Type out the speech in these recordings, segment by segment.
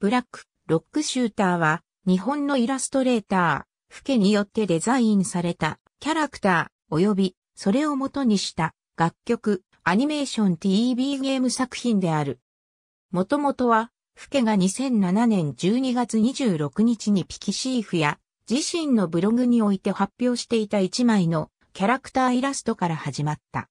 ブラック、ロックシューターは、日本のイラストレーター、フケによってデザインされた、キャラクター、及び、それを元にした、楽曲、アニメーション TV ゲーム作品である。もともとは、フケが2007年12月26日にピキシーフや自身のブログにおいて発表していた一枚のキャラクターイラストから始まった。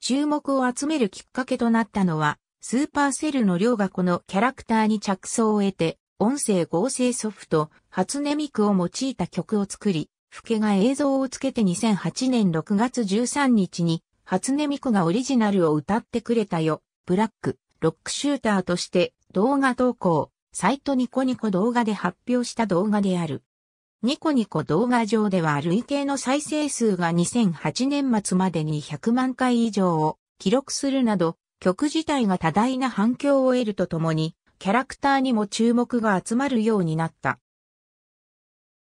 注目を集めるきっかけとなったのはスーパーセルの量がこのキャラクターに着想を得て、音声合成ソフト、初音ミクを用いた曲を作り、フケが映像をつけて2008年6月13日に、初音ミクがオリジナルを歌ってくれたよ、ブラック、ロックシューターとして動画投稿、サイトニコニコ動画で発表した動画である。ニコニコ動画上では累計の再生数が2008年末までに100万回以上を記録するなど、曲自体が多大な反響を得るとともに、キャラクターにも注目が集まるようになった。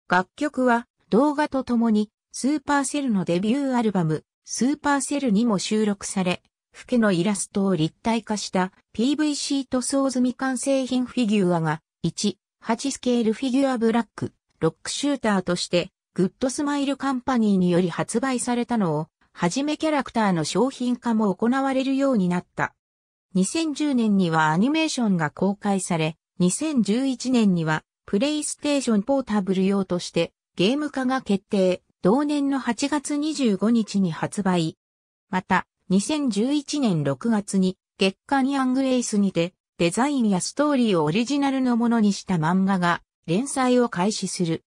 楽曲は動画とともにスーパーセルのデビューアルバムスーパーセルにも収録され、フケのイラストを立体化した PVC 塗装済み完成品フィギュアが1、8スケールフィギュアブラック、ロックシューターとして、グッドスマイルカンパニーにより発売されたのをはじめキャラクターの商品化も行われるようになった。2010年にはアニメーションが公開され、2011年にはプレイステーションポータブル用としてゲーム化が決定、同年の8月25日に発売。また、2011年6月に月刊ヤングエースにてデザインやストーリーをオリジナルのものにした漫画が連載を開始する。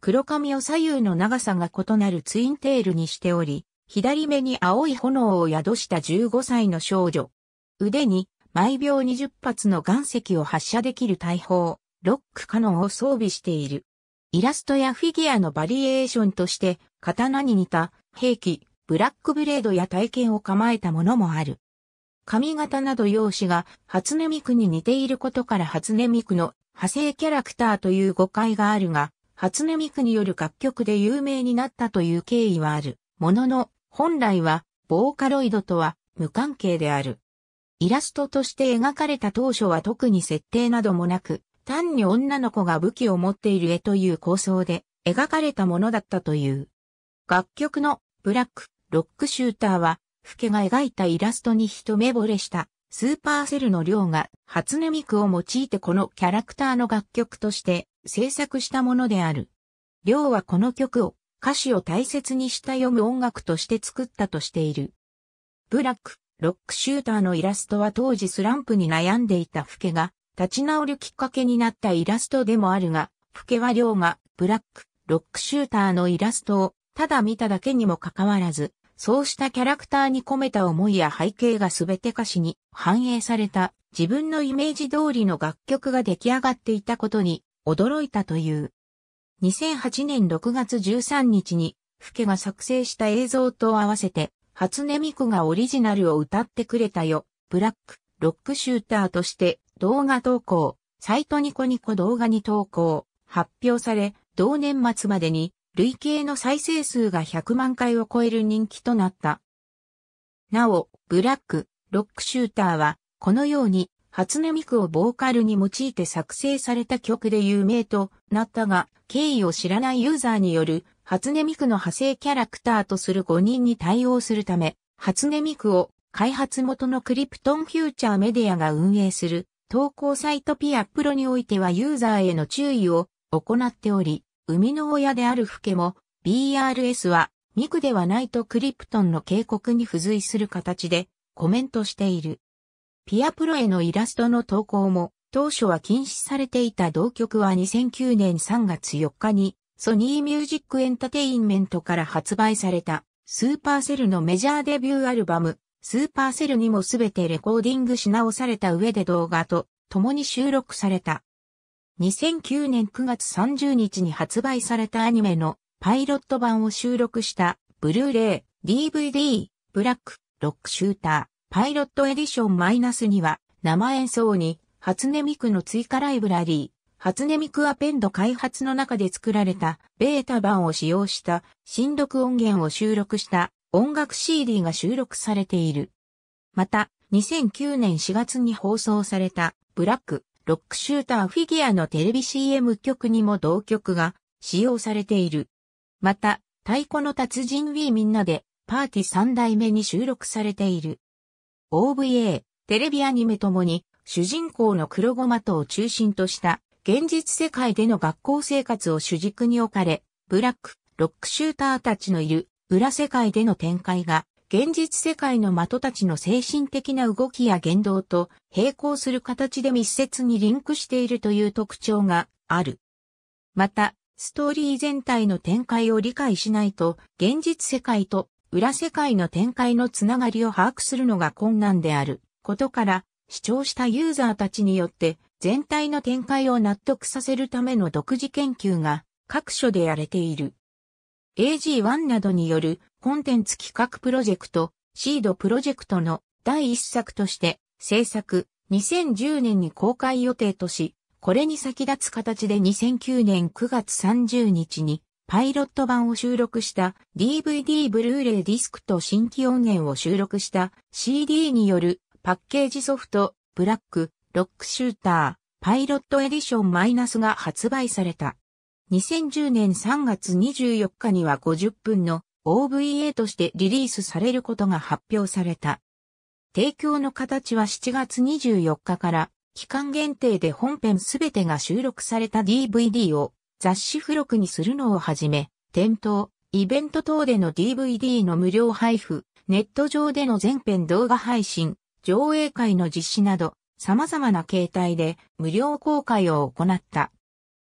黒髪を左右の長さが異なるツインテールにしており、左目に青い炎を宿した15歳の少女。腕に毎秒20発の岩石を発射できる大砲、ロックカノンを装備している。イラストやフィギュアのバリエーションとして、刀に似た兵器、ブラックブレードや体験を構えたものもある。髪型など容姿が初音ミクに似ていることから初音ミクの派生キャラクターという誤解があるが、初音ミクによる楽曲で有名になったという経緯はある。ものの、本来はボーカロイドとは無関係である。イラストとして描かれた当初は特に設定などもなく、単に女の子が武器を持っている絵という構想で描かれたものだったという。楽曲のブラック、ロックシューターは、フケが描いたイラストに一目惚れしたスーパーセルの量が初音ミクを用いてこのキャラクターの楽曲として制作したものである。量はこの曲を歌詞を大切にした読む音楽として作ったとしている。ブラック、ロックシューターのイラストは当時スランプに悩んでいたフケが立ち直るきっかけになったイラストでもあるが、フケは亮がブラック、ロックシューターのイラストをただ見ただけにもかかわらず、そうしたキャラクターに込めた思いや背景が全て歌詞に反映された自分のイメージ通りの楽曲が出来上がっていたことに驚いたという。2008年6月13日に、フケが作成した映像と合わせて、初音ミクがオリジナルを歌ってくれたよ、ブラック、ロックシューターとして動画投稿、サイトニコニコ動画に投稿、発表され、同年末までに、累計の再生数が100万回を超える人気となった。なお、ブラック、ロックシューターは、このように初音ミクをボーカルに用いて作成された曲で有名となったが、経緯を知らないユーザーによる初音ミクの派生キャラクターとする5人に対応するため、初音ミクを開発元のクリプトンフューチャーメディアが運営する投稿サイトピアプロにおいてはユーザーへの注意を行っており、生みの親であるフケも BRS はミクではないとクリプトンの警告に付随する形でコメントしている。ピアプロへのイラストの投稿も、当初は禁止されていた同曲は2009年3月4日に、ソニーミュージックエンタテインメントから発売された、スーパーセルのメジャーデビューアルバム、スーパーセルにもすべてレコーディングし直された上で動画と共に収録された。2009年9月30日に発売されたアニメのパイロット版を収録したブルーレイ、DVD、ブラック、ロックシューター、パイロットエディションマイナスには、生演奏に、初音ミクの追加ライブラリー、初音ミクアペンド開発の中で作られたベータ版を使用した新録音源を収録した音楽 CD が収録されている。また、2009年4月に放送されたブラック、ロックシューターフィギュアのテレビ CM 曲にも同曲が使用されている。また、太鼓の達人 w ーみんなでパーティ3代目に収録されている。OVA、テレビアニメともに、主人公の黒ゴマトを中心とした現実世界での学校生活を主軸に置かれ、ブラック、ロックシューターたちのいる裏世界での展開が、現実世界の的たちの精神的な動きや言動と並行する形で密接にリンクしているという特徴がある。また、ストーリー全体の展開を理解しないと、現実世界と裏世界の展開のつながりを把握するのが困難であることから、主張したユーザーたちによって全体の展開を納得させるための独自研究が各所でやれている。AG1 などによるコンテンツ企画プロジェクト、シードプロジェクトの第一作として制作2010年に公開予定とし、これに先立つ形で2009年9月30日にパイロット版を収録した DVD ブルーレイディスクと新規音源を収録した CD によるパッケージソフトブラックロックシューターパイロットエディションマイナスが発売された。2010年3月24日には50分の OVA としてリリースされることが発表された。提供の形は7月24日から期間限定で本編すべてが収録された DVD を雑誌付録にするのをはじめ、店頭、イベント等での DVD の無料配布、ネット上での全編動画配信、上映会の実施など、様々な形態で無料公開を行った。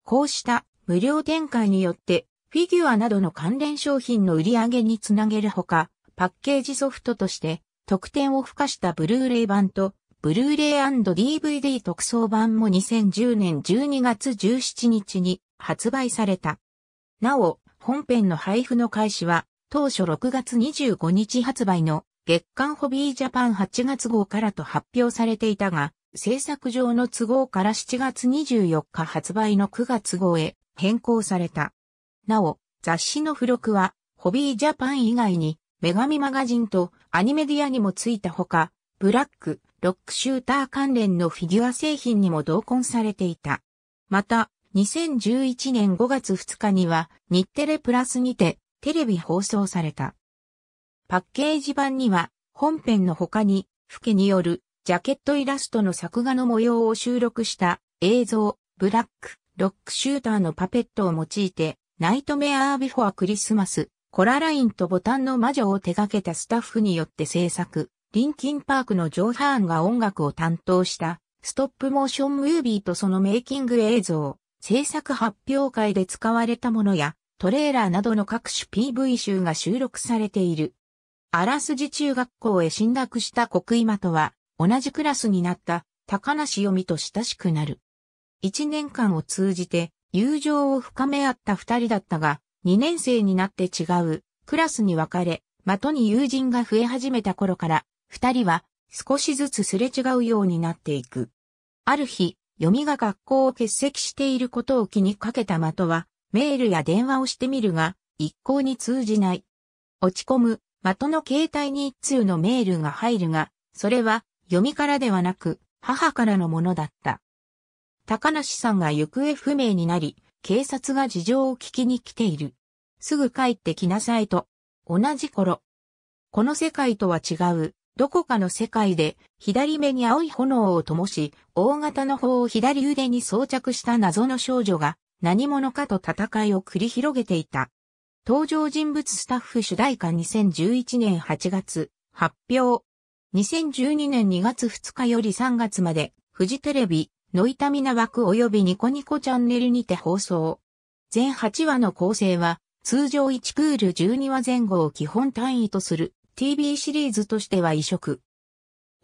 こうした無料展開によって、フィギュアなどの関連商品の売り上げにつなげるほか、パッケージソフトとして、特典を付加したブルーレイ版とブルーレイ &DVD 特装版も2010年12月17日に発売された。なお、本編の配布の開始は、当初6月25日発売の月刊ホビージャパン8月号からと発表されていたが、制作上の都合から7月24日発売の9月号へ変更された。なお、雑誌の付録は、ホビージャパン以外に、女神マガジンとアニメディアにもついたほか、ブラック、ロックシューター関連のフィギュア製品にも同梱されていた。また、2011年5月2日には、日テレプラスにて、テレビ放送された。パッケージ版には、本編の他に、フケによる、ジャケットイラストの作画の模様を収録した映像、ブラック、ロックシューターのパペットを用いて、ナイトメアービフォアクリスマス、コララインとボタンの魔女を手掛けたスタッフによって制作、リンキンパークのジョー・ハーンが音楽を担当したストップモーションムービーとそのメイキング映像、制作発表会で使われたものやトレーラーなどの各種 PV 集が収録されている。あらすじ中学校へ進学した国今とは同じクラスになった高梨読みと親しくなる。一年間を通じて友情を深め合った二人だったが、二年生になって違うクラスに分かれ、的に友人が増え始めた頃から二人は少しずつすれ違うようになっていく。ある日、読みが学校を欠席していることを気にかけた的は、メールや電話をしてみるが、一向に通じない。落ち込む、的の携帯に一通のメールが入るが、それは、読みからではなく、母からのものだった。高梨さんが行方不明になり、警察が事情を聞きに来ている。すぐ帰ってきなさいと。同じ頃。この世界とは違う、どこかの世界で、左目に青い炎を灯し、大型の砲を左腕に装着した謎の少女が、何者かと戦いを繰り広げていた。登場人物スタッフ主題歌2011年8月、発表。2012年2月2日より3月まで、フジテレビ、ノイタミナ枠及びニコニコチャンネルにて放送。全8話の構成は、通常1クール12話前後を基本単位とする TV シリーズとしては移植。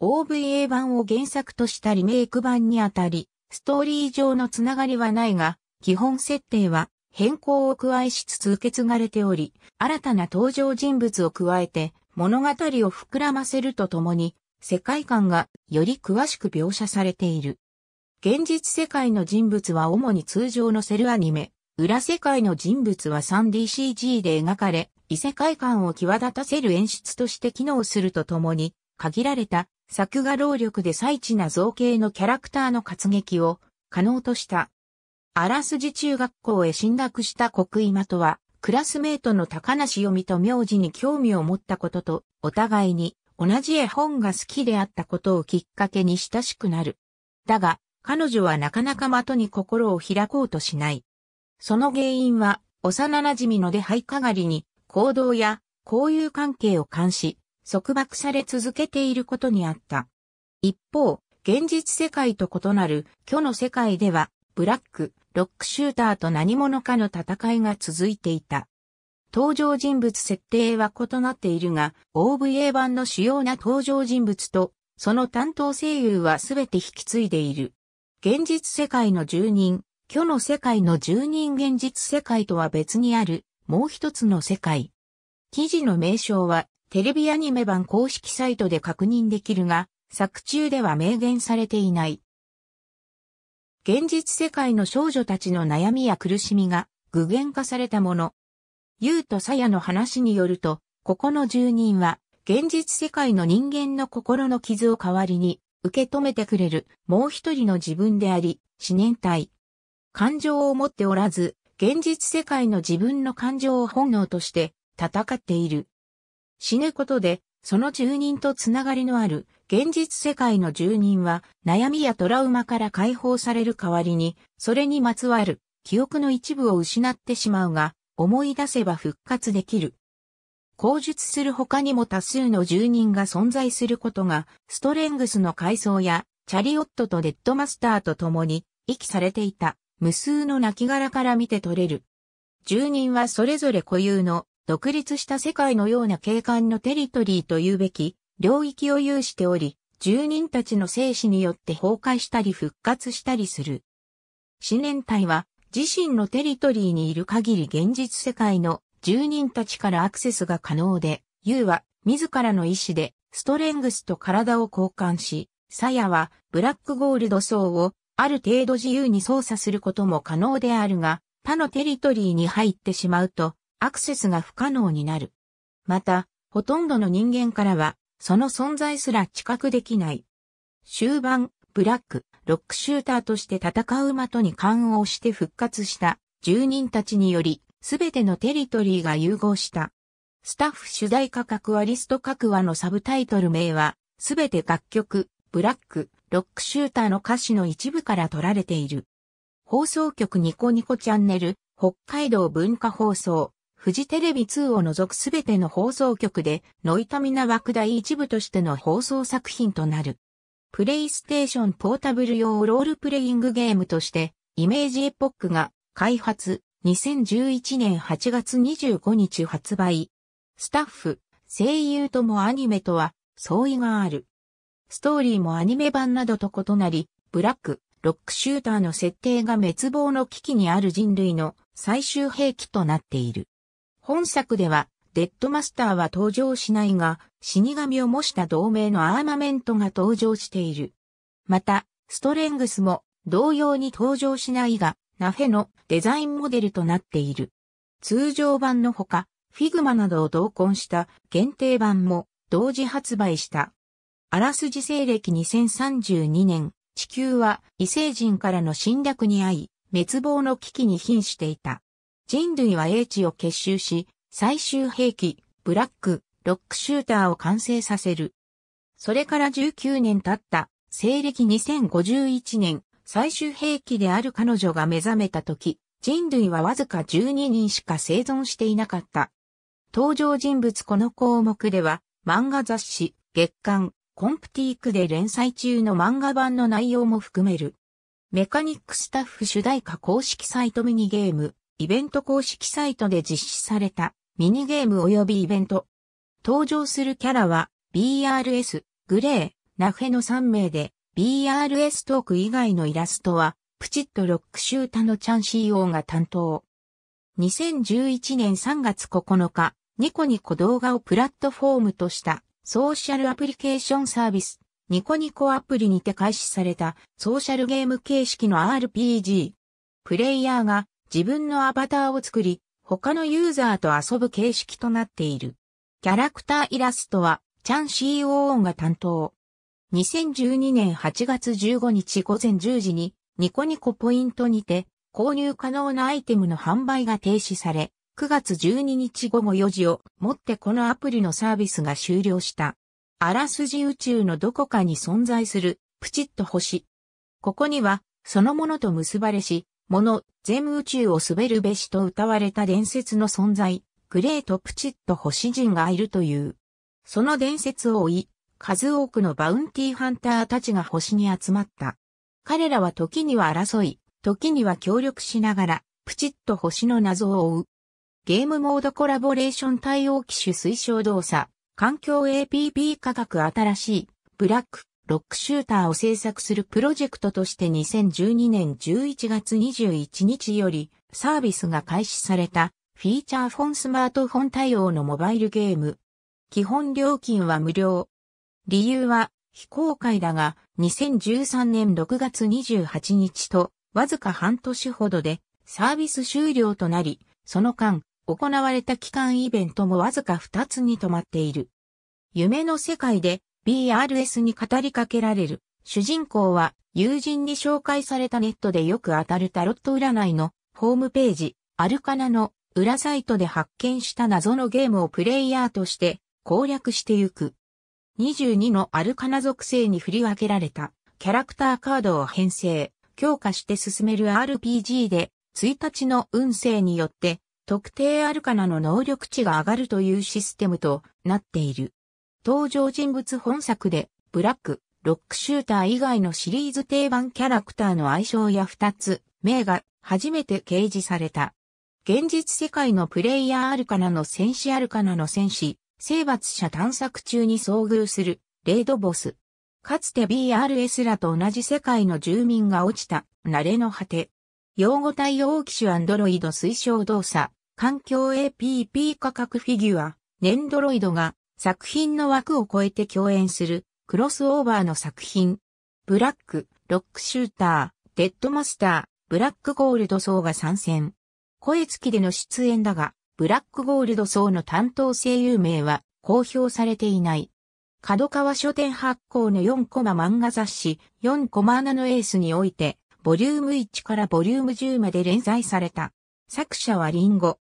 OVA 版を原作としたリメイク版にあたり、ストーリー上のつながりはないが、基本設定は変更を加えしつつ受け継がれており、新たな登場人物を加えて物語を膨らませるとともに、世界観がより詳しく描写されている。現実世界の人物は主に通常のセルアニメ、裏世界の人物は 3DCG で描かれ、異世界観を際立たせる演出として機能するとともに、限られた作画労力で最地な造形のキャラクターの活劇を可能とした。あらすじ中学校へ進学した国今とは、クラスメートの高梨読みと名字に興味を持ったことと、お互いに同じ絵本が好きであったことをきっかけに親しくなる。だが、彼女はなかなか的に心を開こうとしない。その原因は、幼馴染の出灰かがりに行動や交友関係を監視、束縛され続けていることにあった。一方、現実世界と異なる虚の世界では、ブラック、ロックシューターと何者かの戦いが続いていた。登場人物設定は異なっているが、OVA 版の主要な登場人物と、その担当声優はすべて引き継いでいる。現実世界の住人、虚の世界の住人現実世界とは別にあるもう一つの世界。記事の名称は、テレビアニメ版公式サイトで確認できるが、作中では明言されていない。現実世界の少女たちの悩みや苦しみが具現化されたもの。ユウとサヤの話によると、ここの住人は、現実世界の人間の心の傷を代わりに受け止めてくれるもう一人の自分であり、思念体。感情を持っておらず、現実世界の自分の感情を本能として戦っている。死ぬことで、その住人とつながりのある現実世界の住人は悩みやトラウマから解放される代わりに、それにまつわる記憶の一部を失ってしまうが、思い出せば復活できる。口述する他にも多数の住人が存在することが、ストレングスの階層や、チャリオットとデッドマスターと共に、遺棄されていた。無数の亡骸から見て取れる。住人はそれぞれ固有の独立した世界のような景観のテリトリーというべき領域を有しており、住人たちの生死によって崩壊したり復活したりする。思年隊は自身のテリトリーにいる限り現実世界の住人たちからアクセスが可能で、U は自らの意志でストレングスと体を交換し、サヤはブラックゴールド層をある程度自由に操作することも可能であるが、他のテリトリーに入ってしまうと、アクセスが不可能になる。また、ほとんどの人間からは、その存在すら知覚できない。終盤、ブラック、ロックシューターとして戦う的に勘をして復活した住人たちにより、すべてのテリトリーが融合した。スタッフ主題歌格はリスト各話のサブタイトル名は、すべて楽曲、ブラック、ロックシューターの歌詞の一部から取られている。放送局ニコニコチャンネル、北海道文化放送、フジテレビ2を除くすべての放送局で、ノイタミナ枠第一部としての放送作品となる。プレイステーションポータブル用ロールプレイングゲームとして、イメージエポックが開発、2011年8月25日発売。スタッフ、声優ともアニメとは相違がある。ストーリーもアニメ版などと異なり、ブラック、ロックシューターの設定が滅亡の危機にある人類の最終兵器となっている。本作では、デッドマスターは登場しないが、死神を模した同盟のアーマメントが登場している。また、ストレングスも同様に登場しないが、ナフェのデザインモデルとなっている。通常版のほか、フィグマなどを同梱した限定版も同時発売した。あらすじ西暦2032年、地球は異星人からの侵略に遭い、滅亡の危機に瀕していた。人類は英知を結集し、最終兵器、ブラック、ロックシューターを完成させる。それから19年経った、西暦2051年、最終兵器である彼女が目覚めた時、人類はわずか12人しか生存していなかった。登場人物この項目では、漫画雑誌、月刊、コンプティークで連載中の漫画版の内容も含める。メカニックスタッフ主題歌公式サイトミニゲーム、イベント公式サイトで実施されたミニゲーム及びイベント。登場するキャラは BRS、グレー、ナフェの3名で BRS トーク以外のイラストはプチッとロックシュータのチャン CO が担当。2011年3月9日、ニコニコ動画をプラットフォームとしたソーシャルアプリケーションサービス、ニコニコアプリにて開始されたソーシャルゲーム形式の RPG。プレイヤーが自分のアバターを作り、他のユーザーと遊ぶ形式となっている。キャラクターイラストは、チャン COO が担当。2012年8月15日午前10時に、ニコニコポイントにて、購入可能なアイテムの販売が停止され、9月12日午後4時をもってこのアプリのサービスが終了した。あらすじ宇宙のどこかに存在するプチッと星。ここにはそのものと結ばれし、もの全宇宙を滑るべしと歌われた伝説の存在、グレートプチッと星人がいるという。その伝説を追い、数多くのバウンティーハンターたちが星に集まった。彼らは時には争い、時には協力しながら、プチッと星の謎を追う。ゲームモードコラボレーション対応機種推奨動作、環境 APP 価格新しい、ブラック、ロックシューターを制作するプロジェクトとして2012年11月21日よりサービスが開始されたフィーチャーフォンスマートフォン対応のモバイルゲーム。基本料金は無料。理由は非公開だが2013年6月28日とわずか半年ほどでサービス終了となり、その間行われた期間イベントもわずか2つに止まっている。夢の世界で BRS に語りかけられる主人公は友人に紹介されたネットでよく当たるタロット占いのホームページアルカナの裏サイトで発見した謎のゲームをプレイヤーとして攻略してゆく。22のアルカナ属性に振り分けられたキャラクターカードを編成、強化して進める RPG で1日の運勢によって特定アルカナの能力値が上がるというシステムとなっている。登場人物本作で、ブラック、ロックシューター以外のシリーズ定番キャラクターの愛称や2つ、名が初めて掲示された。現実世界のプレイヤーアルカナの戦士アルカナの戦士、征伐者探索中に遭遇する、レイドボス。かつて BRS らと同じ世界の住民が落ちた、慣れの果て。用語対応機種アンドロイド推奨動作、環境 APP 価格フィギュア、ネンドロイドが作品の枠を超えて共演するクロスオーバーの作品。ブラック、ロックシューター、デッドマスター、ブラックゴールド層が参戦。声付きでの出演だが、ブラックゴールド層の担当声優名は公表されていない。角川書店発行の4コマ漫画雑誌4コマナのエースにおいて、ボリューム1からボリューム10まで連載された。作者はリンゴ。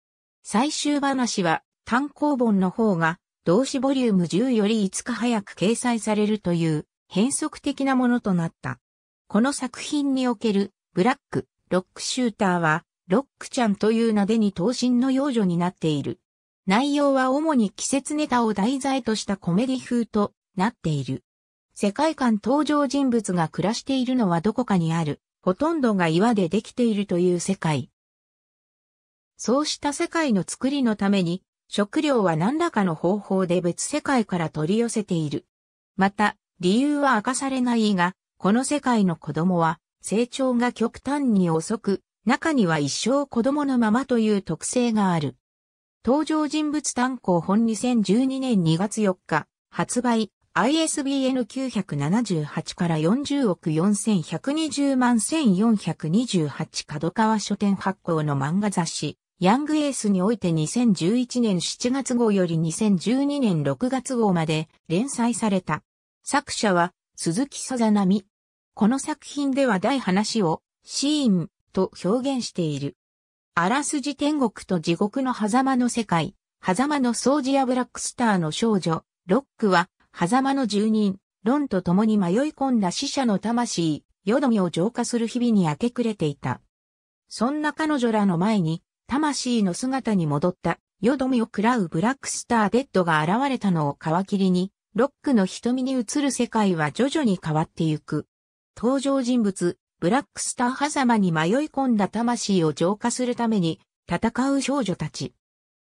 最終話は単行本の方が動詞ボリューム10より5日早く掲載されるという変則的なものとなった。この作品におけるブラック、ロックシューターはロックちゃんという名でに等身の幼女になっている。内容は主に季節ネタを題材としたコメディ風となっている。世界観登場人物が暮らしているのはどこかにある、ほとんどが岩でできているという世界。そうした世界の作りのために、食料は何らかの方法で別世界から取り寄せている。また、理由は明かされないが、この世界の子供は、成長が極端に遅く、中には一生子供のままという特性がある。登場人物単行本2012年2月4日、発売、ISBN 978から40億4120万1428角川書店発行の漫画雑誌、ヤングエースにおいて2011年7月号より2012年6月号まで連載された。作者は鈴木さざなみ。この作品では大話をシーンと表現している。あらすじ天国と地獄の狭間の世界、狭間の掃除やブラックスターの少女、ロックは、狭間の住人、ロンと共に迷い込んだ死者の魂、よどみを浄化する日々に明け暮れていた。そんな彼女らの前に、魂の姿に戻った、よどみを喰らうブラックスターデッドが現れたのを皮切りに、ロックの瞳に映る世界は徐々に変わってゆく。登場人物、ブラックスター狭間に迷い込んだ魂を浄化するために、戦う少女たち。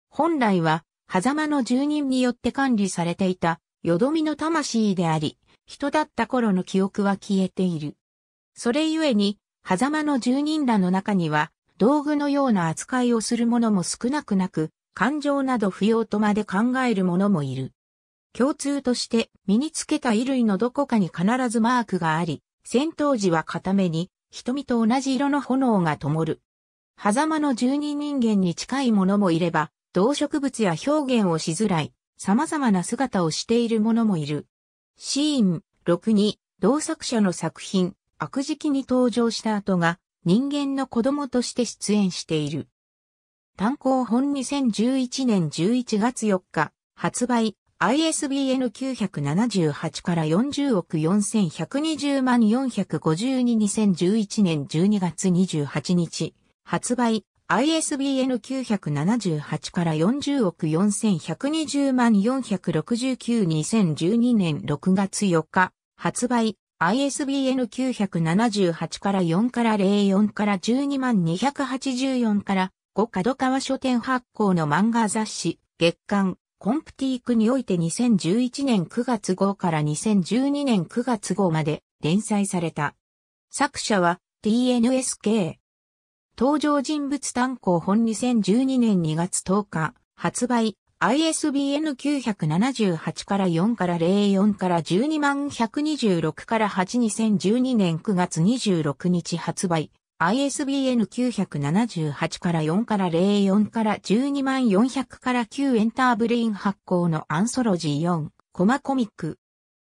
本来は、狭間の住人によって管理されていた、よどみの魂であり、人だった頃の記憶は消えている。それゆえに、狭間の住人らの中には、道具のような扱いをする者も少なくなく、感情など不要とまで考える者もいる。共通として身につけた衣類のどこかに必ずマークがあり、戦闘時は固めに瞳と同じ色の炎が灯る。狭間の十人人間に近い者もいれば、動植物や表現をしづらい、様々な姿をしている者もいる。シーン、6に、同作者の作品、悪敷に登場した後が、人間の子供として出演している。単行本2011年11月4日、発売、ISBN 978から40億4120万4522011年12月28日、発売、ISBN 978から40億4120万4692012年6月4日、発売、ISBN 978から4から04から12万284から5角川書店発行の漫画雑誌月刊コンプティークにおいて2011年9月号から2012年9月号まで連載された。作者は TNSK。登場人物単行本2012年2月10日発売 ISBN 978から4から04から12万126から82012年9月26日発売。ISBN 978から4から04から12万400から9エンターブレイン発行のアンソロジー4コマコミック。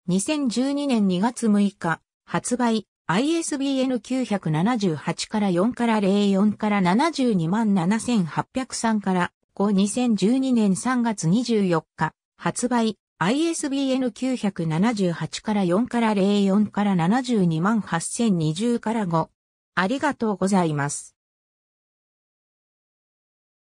2012年2月6日発売 ISBN 978から4から04から72万7803から後2012年3月24日、発売、ISBN 978から4から04から72万8020から5。ありがとうございます。